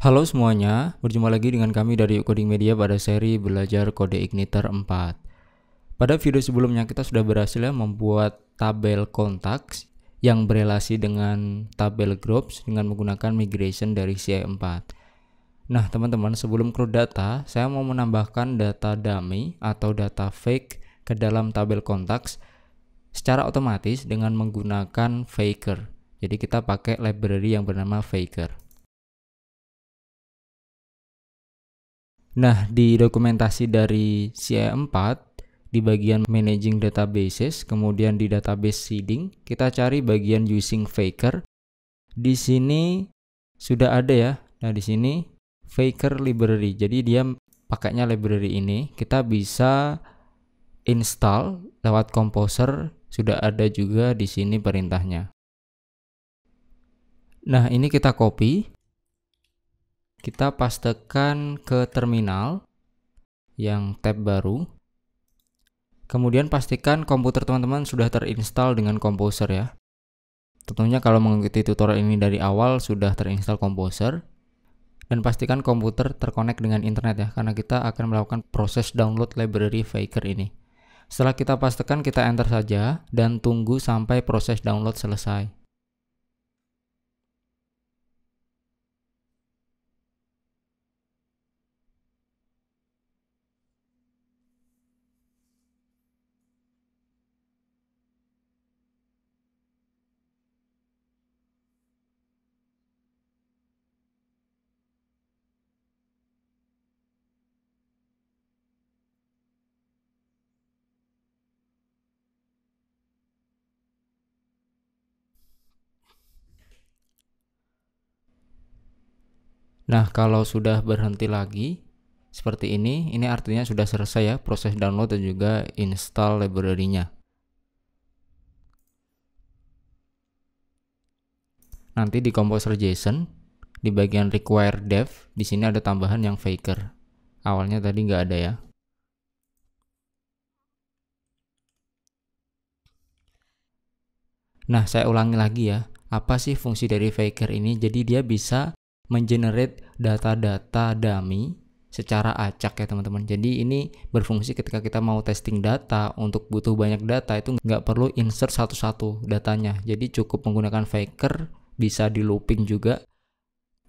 Halo semuanya, berjumpa lagi dengan kami dari Coding Media pada seri Belajar Kode Igniter 4. Pada video sebelumnya kita sudah berhasil ya membuat tabel kontak yang berelasi dengan tabel groups dengan menggunakan migration dari CI4. Nah teman-teman sebelum ke data, saya mau menambahkan data dummy atau data fake ke dalam tabel kontak secara otomatis dengan menggunakan faker. Jadi kita pakai library yang bernama faker. Nah, di dokumentasi dari CI 4 e di bagian managing databases, kemudian di database seeding, kita cari bagian using faker. Di sini sudah ada ya. Nah, di sini faker library. Jadi dia pakainya library ini, kita bisa install lewat composer sudah ada juga di sini perintahnya. Nah, ini kita copy kita pastekan ke terminal yang tab baru. Kemudian pastikan komputer teman-teman sudah terinstall dengan Composer ya. Tentunya kalau mengikuti tutorial ini dari awal sudah terinstall Composer. Dan pastikan komputer terkonek dengan internet ya, karena kita akan melakukan proses download library Faker ini. Setelah kita pastikan, kita enter saja dan tunggu sampai proses download selesai. Nah, kalau sudah berhenti lagi seperti ini, ini artinya sudah selesai ya proses download dan juga install library-nya. Nanti di Composer JSON di bagian require dev di sini ada tambahan yang faker. Awalnya tadi nggak ada ya. Nah, saya ulangi lagi ya. Apa sih fungsi dari faker ini? Jadi dia bisa mengenerate data-data dummy secara acak ya teman-teman. Jadi ini berfungsi ketika kita mau testing data untuk butuh banyak data itu nggak perlu insert satu-satu datanya. Jadi cukup menggunakan faker bisa di looping juga.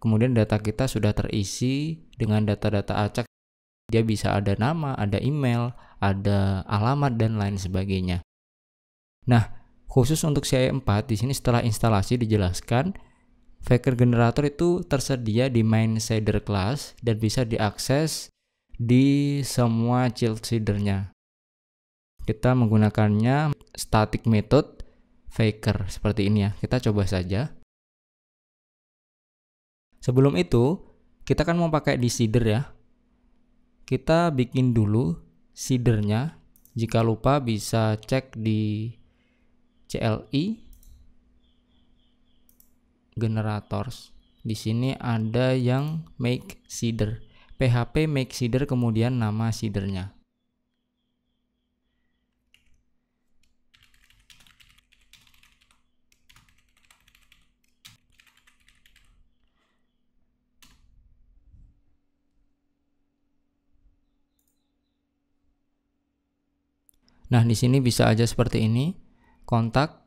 Kemudian data kita sudah terisi dengan data-data acak. Dia bisa ada nama, ada email, ada alamat dan lain sebagainya. Nah, khusus untuk CI4 di sini setelah instalasi dijelaskan Faker generator itu tersedia di main shader class dan bisa diakses di semua child shadernya. Kita menggunakannya static method faker seperti ini ya. Kita coba saja. Sebelum itu, kita kan mau pakai di shader ya. Kita bikin dulu shadernya. Jika lupa bisa cek di CLI generators. Di sini ada yang make seeder. PHP make seeder kemudian nama seedernya. Nah, di sini bisa aja seperti ini. Kontak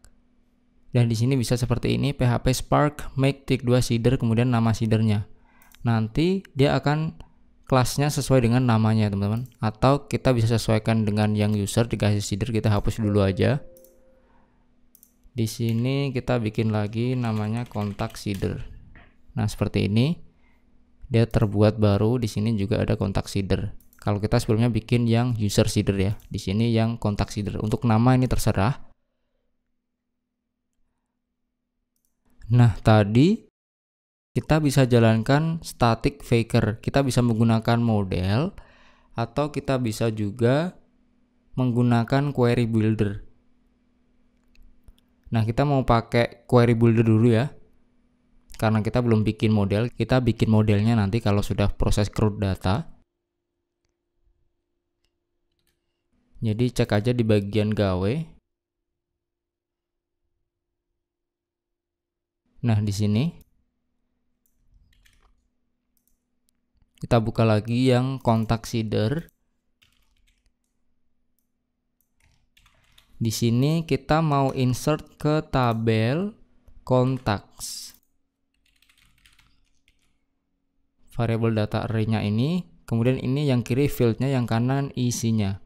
dan di sini bisa seperti ini PHP Spark make tick 2 seeder kemudian nama seedernya. Nanti dia akan kelasnya sesuai dengan namanya teman-teman atau kita bisa sesuaikan dengan yang user dikasih seeder kita hapus dulu aja di sini kita bikin lagi namanya kontak seeder nah seperti ini dia terbuat baru di sini juga ada kontak seeder kalau kita sebelumnya bikin yang user seeder ya di sini yang kontak seeder untuk nama ini terserah Nah, tadi kita bisa jalankan static faker. Kita bisa menggunakan model atau kita bisa juga menggunakan query builder. Nah, kita mau pakai query builder dulu ya. Karena kita belum bikin model, kita bikin modelnya nanti kalau sudah proses crude data. Jadi cek aja di bagian gawe, Nah, di sini kita buka lagi yang kontak seeder. Di sini kita mau insert ke tabel kontak Variable data array-nya ini, kemudian ini yang kiri field-nya, yang kanan isinya.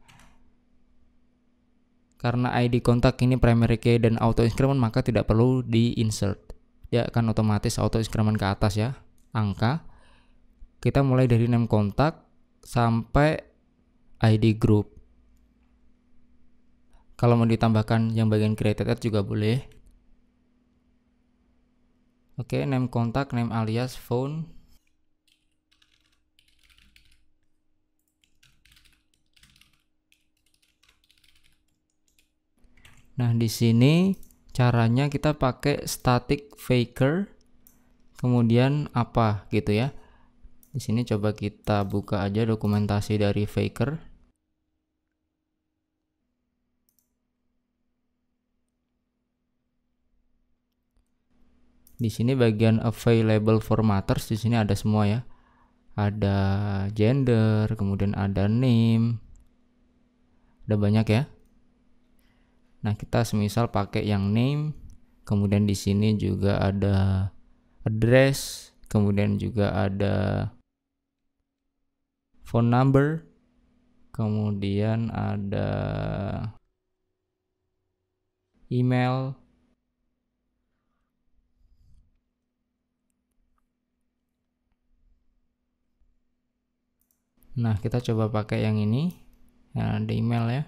Karena ID kontak ini primary key dan auto increment maka tidak perlu di insert dia ya, akan otomatis auto increment ke atas ya angka kita mulai dari name kontak sampai ID group kalau mau ditambahkan yang bagian created juga boleh oke okay, name kontak name alias phone nah di sini caranya kita pakai static faker kemudian apa gitu ya di sini coba kita buka aja dokumentasi dari faker di sini bagian available formatters di sini ada semua ya ada gender kemudian ada name ada banyak ya Nah, kita semisal pakai yang name, kemudian di sini juga ada address, kemudian juga ada phone number, kemudian ada email, Nah, kita coba pakai yang ini. Nah, ada email ya.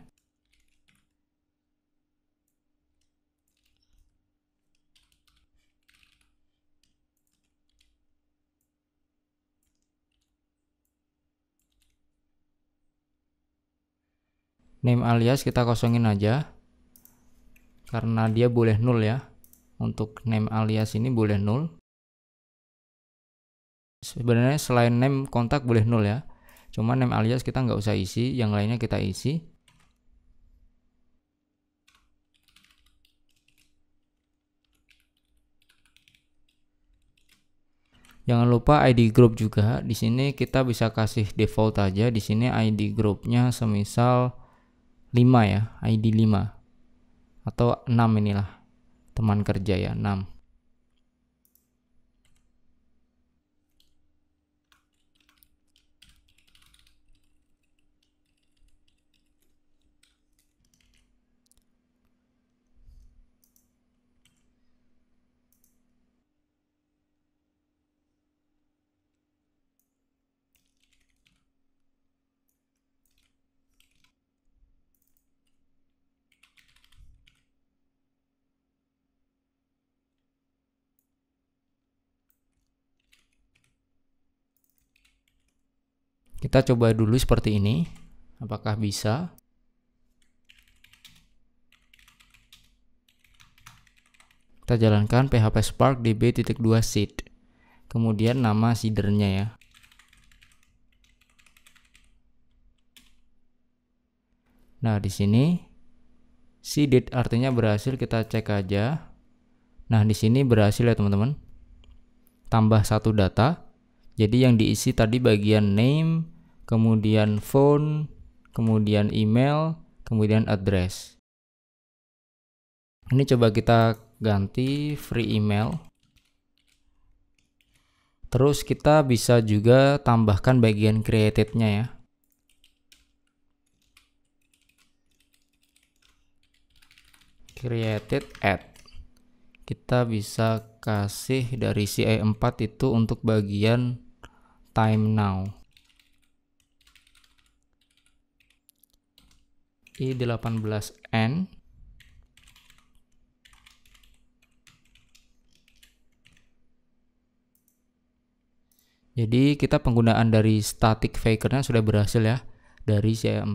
name alias kita kosongin aja karena dia boleh nol ya untuk name alias ini boleh nol sebenarnya selain name kontak boleh nol ya cuma name alias kita nggak usah isi yang lainnya kita isi Jangan lupa ID group juga. Di sini kita bisa kasih default aja. Di sini ID groupnya semisal 5 ya, ID 5. Atau 6 inilah. Teman kerja ya, 6. Kita coba dulu seperti ini. Apakah bisa? Kita jalankan php spark db.2 seed. Kemudian nama seedernya ya. Nah, di sini seeded artinya berhasil kita cek aja. Nah, di sini berhasil ya, teman-teman. Tambah satu data. Jadi yang diisi tadi bagian name, kemudian phone, kemudian email, kemudian address. Ini coba kita ganti free email. Terus kita bisa juga tambahkan bagian created-nya ya. Created at. Kita bisa kasih dari CI4 itu untuk bagian time now. I18N Jadi kita penggunaan dari static fakernya sudah berhasil ya dari C4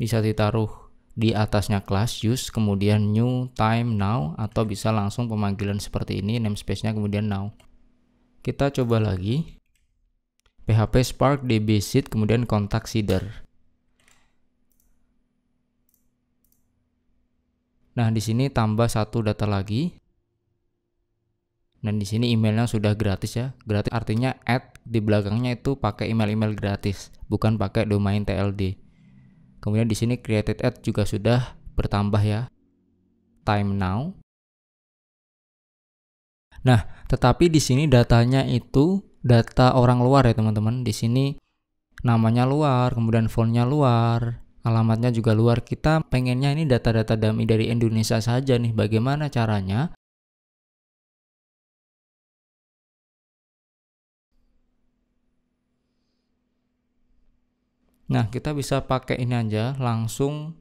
bisa ditaruh di atasnya class use kemudian new time now atau bisa langsung pemanggilan seperti ini namespace-nya kemudian now. Kita coba lagi. PHP Spark DB Seed kemudian kontak seeder. Nah, di sini tambah satu data lagi. Dan di sini emailnya sudah gratis ya. Gratis artinya add di belakangnya itu pakai email-email gratis, bukan pakai domain TLD. Kemudian di sini created at juga sudah bertambah ya. Time now. Nah, tetapi di sini datanya itu data orang luar ya teman-teman. Di sini namanya luar, kemudian fontnya luar, alamatnya juga luar. Kita pengennya ini data-data dummy dari Indonesia saja nih. Bagaimana caranya? Nah, kita bisa pakai ini aja langsung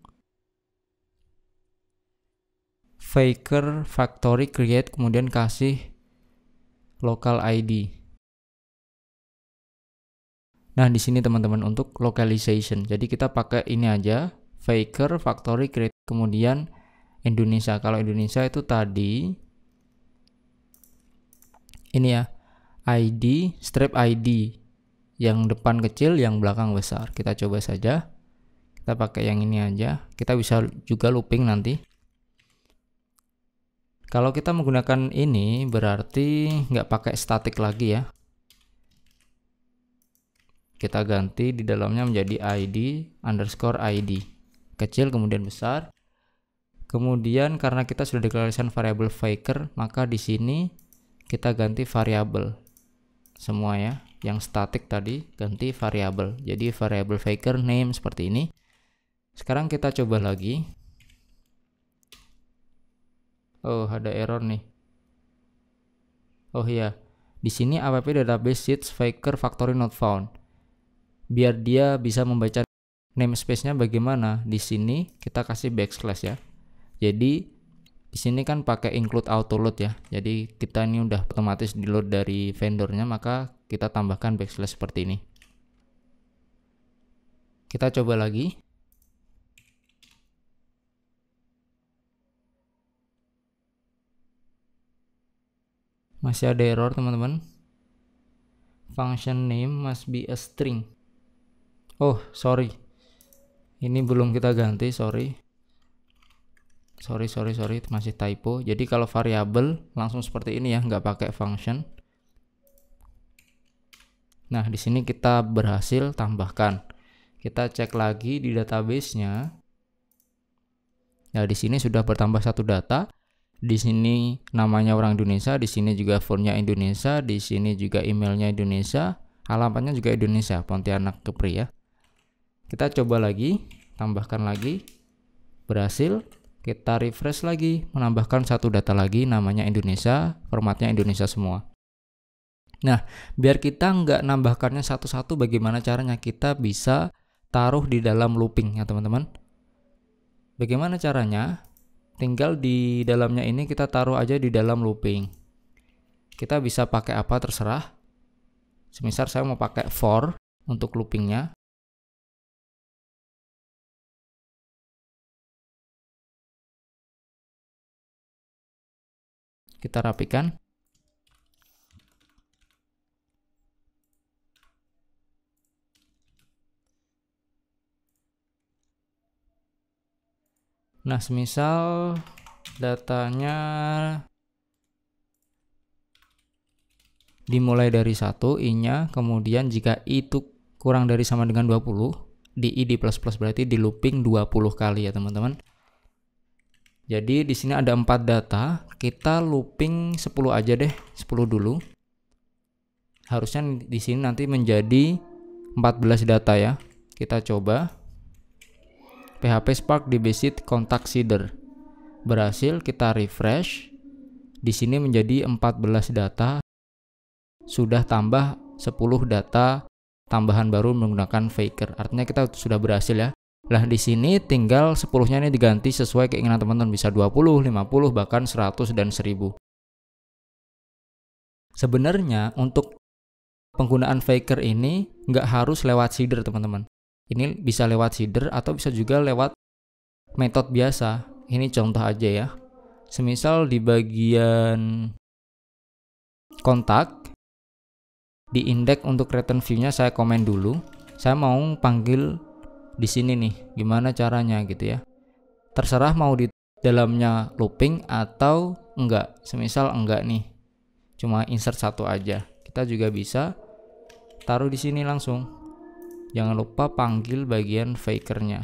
faker factory create kemudian kasih local ID. Nah, di sini teman-teman untuk localization. Jadi kita pakai ini aja faker factory create kemudian Indonesia. Kalau Indonesia itu tadi ini ya ID strip ID yang depan kecil, yang belakang besar. Kita coba saja. Kita pakai yang ini aja. Kita bisa juga looping nanti. Kalau kita menggunakan ini berarti nggak pakai static lagi ya. Kita ganti di dalamnya menjadi id underscore id. Kecil kemudian besar. Kemudian karena kita sudah deklarasikan variable faker, maka di sini kita ganti variable semua ya yang statik tadi ganti variabel. Jadi variabel faker name seperti ini. Sekarang kita coba lagi. Oh, ada error nih. Oh iya. Di sini app database sheets faker factory not found. Biar dia bisa membaca namespace-nya bagaimana? Di sini kita kasih backslash ya. Jadi di sini kan pakai include auto load ya jadi kita ini udah otomatis di load dari vendornya maka kita tambahkan backslash seperti ini kita coba lagi masih ada error teman-teman function name must be a string oh sorry ini belum kita ganti sorry sorry sorry sorry masih typo jadi kalau variabel langsung seperti ini ya nggak pakai function Nah, di sini kita berhasil tambahkan. Kita cek lagi di database-nya. Nah, di sini sudah bertambah satu data. Di sini namanya orang Indonesia, di sini juga phone nya Indonesia, di sini juga emailnya Indonesia, alamatnya juga Indonesia, Pontianak Kepri ya. Kita coba lagi, tambahkan lagi, berhasil. Kita refresh lagi, menambahkan satu data lagi, namanya Indonesia, formatnya Indonesia semua. Nah, biar kita nggak nambahkannya satu-satu bagaimana caranya kita bisa taruh di dalam looping ya teman-teman. Bagaimana caranya? Tinggal di dalamnya ini kita taruh aja di dalam looping. Kita bisa pakai apa terserah. Semisal saya mau pakai for untuk loopingnya. Kita rapikan. Nah, semisal datanya dimulai dari satu i-nya, kemudian jika i itu kurang dari sama dengan 20, di i di plus plus berarti di looping 20 kali ya teman-teman. Jadi di sini ada empat data, kita looping 10 aja deh, 10 dulu. Harusnya di sini nanti menjadi 14 data ya. Kita coba. PHP Spark Deficit Contact Seeder. Berhasil kita refresh. Di sini menjadi 14 data. Sudah tambah 10 data tambahan baru menggunakan faker. Artinya kita sudah berhasil ya. Lah di sini tinggal 10-nya ini diganti sesuai keinginan teman-teman bisa 20, 50 bahkan 100 dan 1000. Sebenarnya untuk penggunaan faker ini nggak harus lewat seeder teman-teman. Ini bisa lewat header atau bisa juga lewat metode biasa. Ini contoh aja ya. Semisal di bagian kontak di indeks untuk return view-nya saya komen dulu. Saya mau panggil di sini nih, gimana caranya gitu ya. Terserah mau di dalamnya looping atau enggak. Semisal enggak nih. Cuma insert satu aja. Kita juga bisa taruh di sini langsung. Jangan lupa panggil bagian fakernya.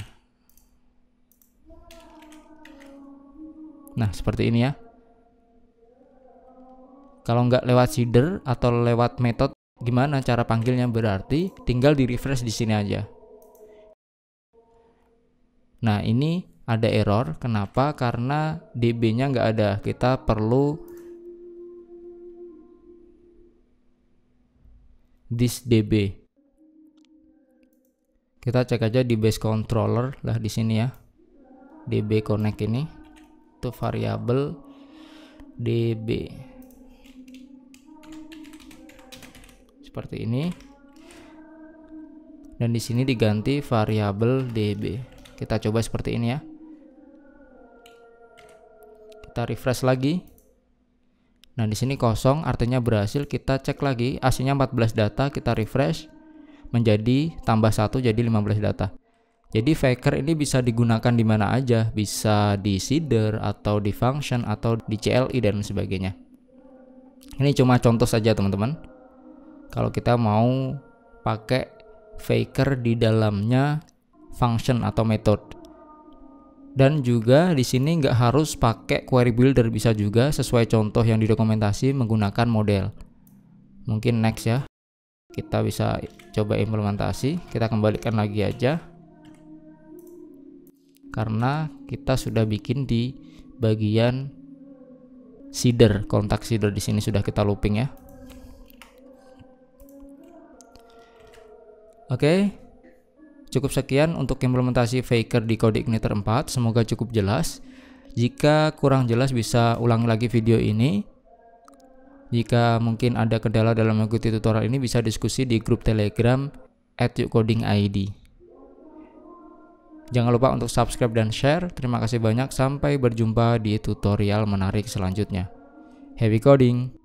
Nah, seperti ini ya. Kalau nggak lewat seeder atau lewat metode, gimana cara panggilnya berarti tinggal di refresh di sini aja. Nah, ini ada error. Kenapa? Karena DB-nya nggak ada. Kita perlu this DB kita cek aja di base controller lah di sini ya db connect ini itu variabel db seperti ini dan di sini diganti variabel db kita coba seperti ini ya kita refresh lagi nah di sini kosong artinya berhasil kita cek lagi aslinya 14 data kita refresh menjadi tambah satu jadi 15 data. Jadi faker ini bisa digunakan di mana aja, bisa di seeder atau di function atau di CLI dan sebagainya. Ini cuma contoh saja teman-teman. Kalau kita mau pakai faker di dalamnya function atau method. Dan juga di sini nggak harus pakai query builder bisa juga sesuai contoh yang didokumentasi menggunakan model. Mungkin next ya kita bisa coba implementasi kita kembalikan lagi aja karena kita sudah bikin di bagian seeder kontak seeder di sini sudah kita looping ya oke cukup sekian untuk implementasi faker di kode igniter 4 semoga cukup jelas jika kurang jelas bisa ulangi lagi video ini jika mungkin ada kendala dalam mengikuti tutorial ini bisa diskusi di grup Telegram @yukcodingid. Jangan lupa untuk subscribe dan share. Terima kasih banyak. Sampai berjumpa di tutorial menarik selanjutnya. Happy coding!